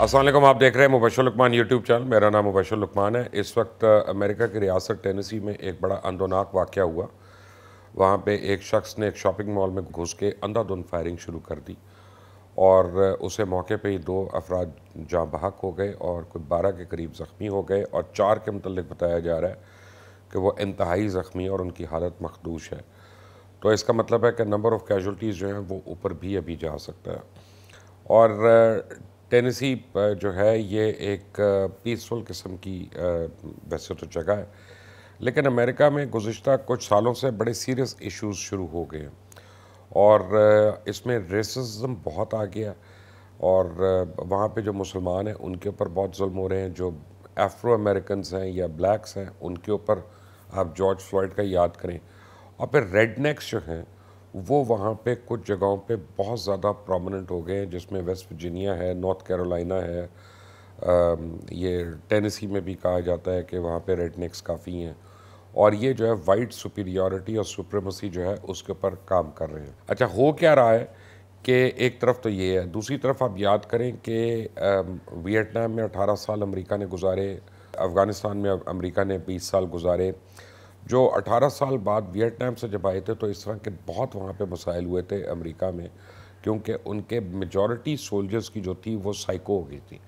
असलम आप देख रहे हैं मुबशर लकमान यूट्यूब चैनल मेरा नाम मुबशर लकमान है इस वक्त अमेरिका की रियासत टेनेसी में एक बड़ा अंदोनाक वाक़ हुआ वहाँ पे एक शख्स ने एक शॉपिंग मॉल में घुस के अंधाधुंध फायरिंग शुरू कर दी और उसे मौके पे ही दो अफराद जहाँ बहक हो गए और कुछ बारह के करीब ज़ख्मी हो गए और चार के मतलब बताया जा रहा है कि वह इंतहाई ज़ख्मी और उनकी हालत मखदूश है तो इसका मतलब है कि नंबर ऑफ़ कैजुलटीज़ जो हैं वो ऊपर भी अभी जा सकता है और टेनेसी जो है ये एक पीसफुल किस्म की वैसे तो जगह है लेकिन अमेरिका में गुज्त कुछ सालों से बड़े सीरियस इश्यूज शुरू हो गए हैं और इसमें रेसिज्म बहुत आ गया और वहाँ पे जो मुसलमान हैं उनके ऊपर बहुत जुल्म हो रहे हैं जो एफ्रो अमेरिकन हैं या ब्लैक्स हैं उनके ऊपर आप जॉर्ज फ्लॉइड का याद करें और फिर रेड जो हैं वो वहाँ पे कुछ जगहों पे बहुत ज़्यादा प्रोमिनेंट हो गए हैं जिसमें वेस्ट वर्जीनिया है नॉर्थ कैरोलिना है आ, ये टेनेसी में भी कहा जाता है कि वहाँ पे रेडनेक्स काफ़ी हैं और ये जो है वाइट सुपीरियॉरिटी और सुप्रेमसी जो है उसके ऊपर काम कर रहे हैं अच्छा हो क्या रहा है कि एक तरफ तो ये है दूसरी तरफ आप याद करें कि वियतनाम में अठारह साल अमरीका ने गुजारे अफ़गानिस्तान में अमरीका ने बीस साल गुजारे जो 18 साल बाद वियतनाम से जब आए थे तो इस तरह के बहुत वहाँ पे मसाइल हुए थे अमेरिका में क्योंकि उनके मेजॉरिटी सोल्जर्स की जो थी वो साइको हो गई थी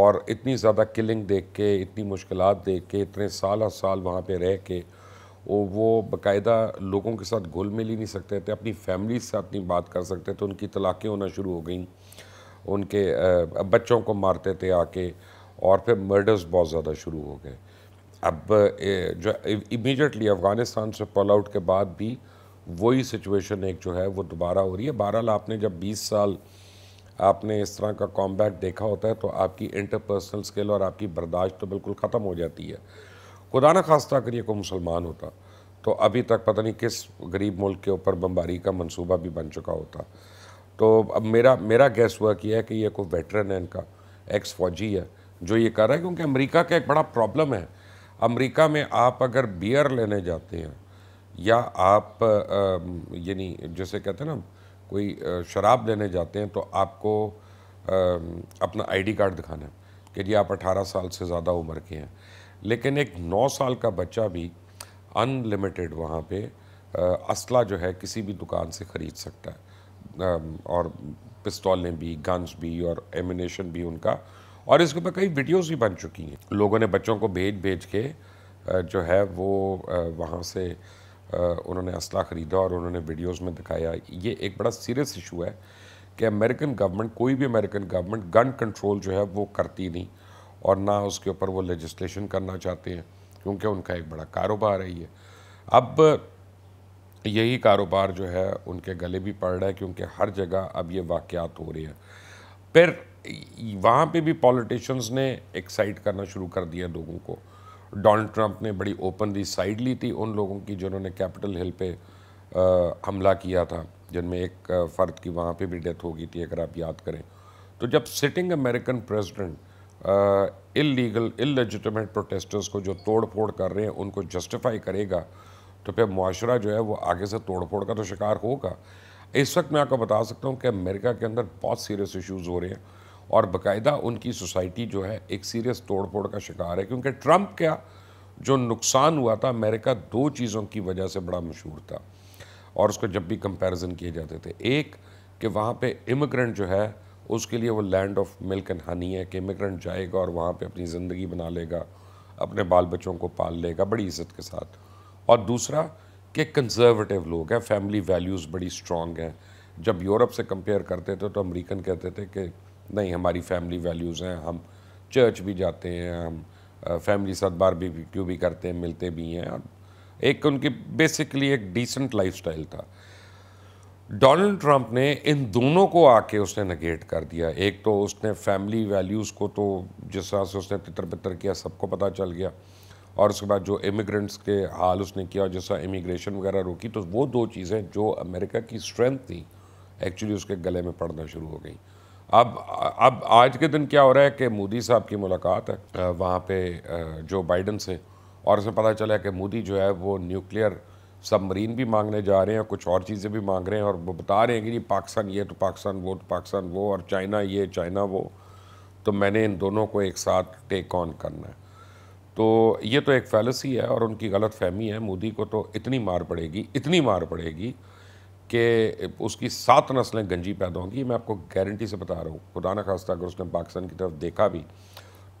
और इतनी ज़्यादा किलिंग देख के इतनी मुश्किल देख के इतने साल साल वहाँ पर रह के वो बाकायदा लोगों के साथ घुल मिल ही नहीं सकते थे अपनी फैमिली से अपनी बात कर सकते थे उनकी तलाक़ें होना शुरू हो गई उनके बच्चों को मारते थे आके और फिर मर्डर्स बहुत ज़्यादा शुरू हो गए अब जो इमीडिएटली अफ़गानिस्तान से पॉल आउट के बाद भी वही सिचुएशन एक जो है वो दोबारा हो रही है बहरहाल आपने जब बीस साल आपने इस तरह का कॉम्बैक देखा होता है तो आपकी इंटरपर्सनल स्किल और आपकी बर्दाश्त तो बिल्कुल ख़त्म हो जाती है खुदा न खास्ता अगर ये कोई मुसलमान होता तो अभी तक पता नहीं किस गरीब मुल्क के ऊपर बम्बारी का मनसूबा भी बन चुका होता तो अब मेरा मेरा गैस हुआ कि है कि ये कोई वेटरन है इनका एक्स फौजी है जो ये कर रहा है क्योंकि अमेरिका का एक बड़ा प्रॉब्लम है अमेरिका में आप अगर बियर लेने जाते हैं या आप यानी जैसे कहते हैं ना कोई शराब लेने जाते हैं तो आपको आ, अपना आईडी कार्ड दिखाना है कि जी आप 18 साल से ज़्यादा उम्र के हैं लेकिन एक 9 साल का बच्चा भी अनलिमिटेड वहाँ पे असला जो है किसी भी दुकान से ख़रीद सकता है और पिस्तौलें भी गन्स भी और एमिनेशन भी उनका और इसके ऊपर कई वीडियोस भी बन चुकी हैं लोगों ने बच्चों को भेज भेज के जो है वो वहाँ से उन्होंने असला ख़रीदा और उन्होंने वीडियोस में दिखाया ये एक बड़ा सीरियस इशू है कि अमेरिकन गवर्नमेंट कोई भी अमेरिकन गवर्नमेंट गन कंट्रोल जो है वो करती नहीं और ना उसके ऊपर वो लेजिस्लेशन करना चाहते हैं क्योंकि उनका एक बड़ा कारोबार है ये अब यही कारोबार जो है उनके गले भी पड़ रहा है क्योंकि हर जगह अब ये वाक़ हो रहे हैं फिर वहाँ पे भी पॉलिटिशियंस ने एक्साइट करना शुरू कर दिया लोगों को डोनाल्ड ट्रंप ने बड़ी ओपनली साइड ली थी उन लोगों की जिन्होंने कैपिटल हिल पे हमला किया था जिनमें एक फ़र्द की वहाँ पे भी डेथ हो गई थी अगर आप याद करें तो जब sitting American president illegal illegitimate protesters को जो तोड़ फोड़ कर रहे हैं उनको जस्टिफाई करेगा तो फिर मुआरा जो है वो आगे से तोड़ फोड़ का तो शिकार होगा इस वक्त मैं आपको बता सकता हूँ कि अमेरिका के अंदर बहुत सीरियस इशूज़ हो रहे हैं और बकायदा उनकी सोसाइटी जो है एक सीरियस तोड़ फोड़ का शिकार है क्योंकि ट्रंप का जो नुकसान हुआ था अमेरिका दो चीज़ों की वजह से बड़ा मशहूर था और उसको जब भी कंपैरिजन किए जाते थे एक कि वहाँ पे इमिग्रेंट जो है उसके लिए वो land of milk and honey है कि इमिग्रेंट जाएगा और वहाँ पे अपनी ज़िंदगी बना लेगा अपने बाल बच्चों को पाल लेगा बड़ी इज्जत के साथ और दूसरा कि कंजर्वेटिव लोग हैं फैमिली वैल्यूज़ बड़ी स्ट्रॉन्ग हैं जब यूरोप से कंपेयर करते थे तो अमेरिकन कहते थे कि नहीं हमारी फैमिली वैल्यूज़ हैं हम चर्च भी जाते हैं हम फैमिली साथ बार भी क्यों भी करते हैं मिलते भी हैं और एक उनकी बेसिकली एक डिसेंट लाइफस्टाइल था डोनाल्ड ट्रंप ने इन दोनों को आके उसने नगेट कर दिया एक तो उसने फैमिली वैल्यूज़ को तो जिस तरह से उसने तितर बितर किया सबको पता चल गया और उसके बाद जो इमिग्रेंट्स के हाल उसने किया और जिस तरह इमिग्रेशन वगैरह रोकी तो वो दो चीज़ें जो अमेरिका की स्ट्रेंथ थी एक्चुअली उसके गले में पड़ना शुरू हो गई अब अब आज के दिन क्या हो रहा है कि मोदी साहब की मुलाकात है वहाँ पे जो बाइडन से और उसमें पता चला है कि मोदी जो है वो न्यूक्लियर सबमरीन भी मांगने जा रहे हैं कुछ और चीज़ें भी मांग रहे हैं और वो बता रहे हैं कि जी पाकिस्तान ये तो पाकिस्तान वो तो पाकिस्तान वो और चाइना ये चाइना वो तो मैंने इन दोनों को एक साथ टेक ऑन करना है तो ये तो एक फैलसी है और उनकी गलत फहमी है मोदी को तो इतनी मार पड़ेगी इतनी मार पड़ेगी कि उसकी सात नस्लें गंजी पैदा होंगी मैं आपको गारंटी से बता रहा हूँ खुदा खास्ता अगर उसने पाकिस्तान की तरफ देखा भी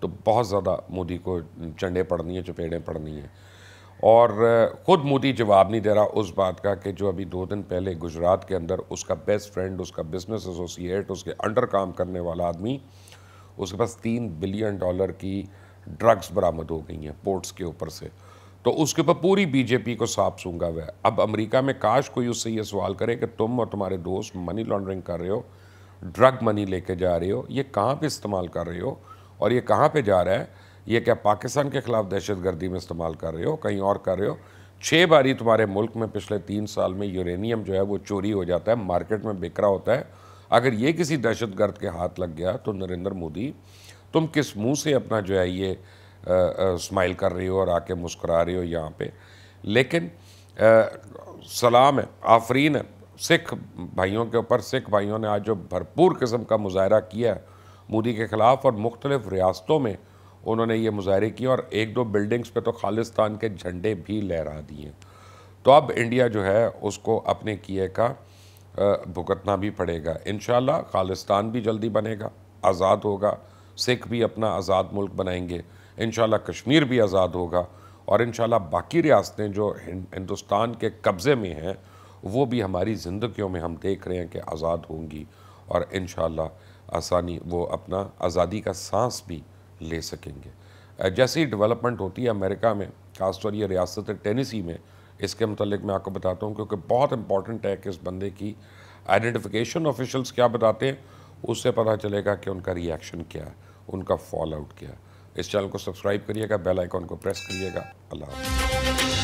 तो बहुत ज़्यादा मोदी को चंडे पड़नी है चपेड़ें पड़नी है और ख़ुद मोदी जवाब नहीं दे रहा उस बात का कि जो अभी दो दिन पहले गुजरात के अंदर उसका बेस्ट फ्रेंड उसका बिजनेस एसोसिएट उसके अंडर काम करने वाला आदमी उसके पास तीन बिलियन डॉलर की ड्रग्स बरामद हो गई हैं पोर्ट्स के ऊपर से तो उसके ऊपर पूरी बीजेपी को सांप सूंगा हुआ अब अमेरिका में काश कोई उससे ये सवाल करे कि तुम और तुम्हारे दोस्त मनी लॉन्ड्रिंग कर रहे हो ड्रग मनी लेके जा रहे हो ये कहाँ पे इस्तेमाल कर रहे हो और ये कहाँ पे जा रहा है ये क्या पाकिस्तान के ख़िलाफ़ दहशत गर्दी में इस्तेमाल कर रहे हो कहीं और कर रहे हो छः बारी तुम्हारे मुल्क में पिछले तीन साल में यूरेनियम जो है वो चोरी हो जाता है मार्केट में बिक रहा होता है अगर ये किसी दहशत गर्द के हाथ लग गया तो नरेंद्र मोदी तुम किस मुँह से अपना जो है ये स्माइल कर रही हो और आके मुस्करा रही हो यहाँ पे लेकिन आ, सलाम है आफरीन है सिख भाइयों के ऊपर सिख भाइयों ने आज जो भरपूर किस्म का मुजाहरा किया है मोदी के ख़िलाफ़ और मुख्तलिफ़ रियासतों में उन्होंने ये मुजाहरे किए और एक दो बिल्डिंग्स पे तो खालिस्तान के झंडे भी लहरा दिए तो अब इंडिया जो है उसको अपने किए का भुगतना भी पड़ेगा इन खालिस्तान भी जल्दी बनेगा आज़ाद होगा सिख भी अपना आज़ाद मुल्क बनाएंगे इन कश्मीर भी आज़ाद होगा और इन बाकी रियासतें जो हिंदुस्तान के कब्ज़े में हैं वो भी हमारी ज़िंदगियों में हम देख रहे हैं कि आज़ाद होंगी और इन आसानी वो अपना आज़ादी का सांस भी ले सकेंगे जैसी डेवलपमेंट होती है अमेरिका में खासतौर ये रियासत टेनिसी में इसके मतलब मैं आपको बताता हूँ क्योंकि बहुत इंपॉर्टेंट है कि इस बंदे की आइडेंटिफिकेशन ऑफिशल्स क्या बताते हैं उससे पता चलेगा कि उनका रिएक्शन क्या है उनका फॉल आउट क्या है इस चैनल को सब्सक्राइब करिएगा बेल आइकॉन को प्रेस करिएगा अल्लाह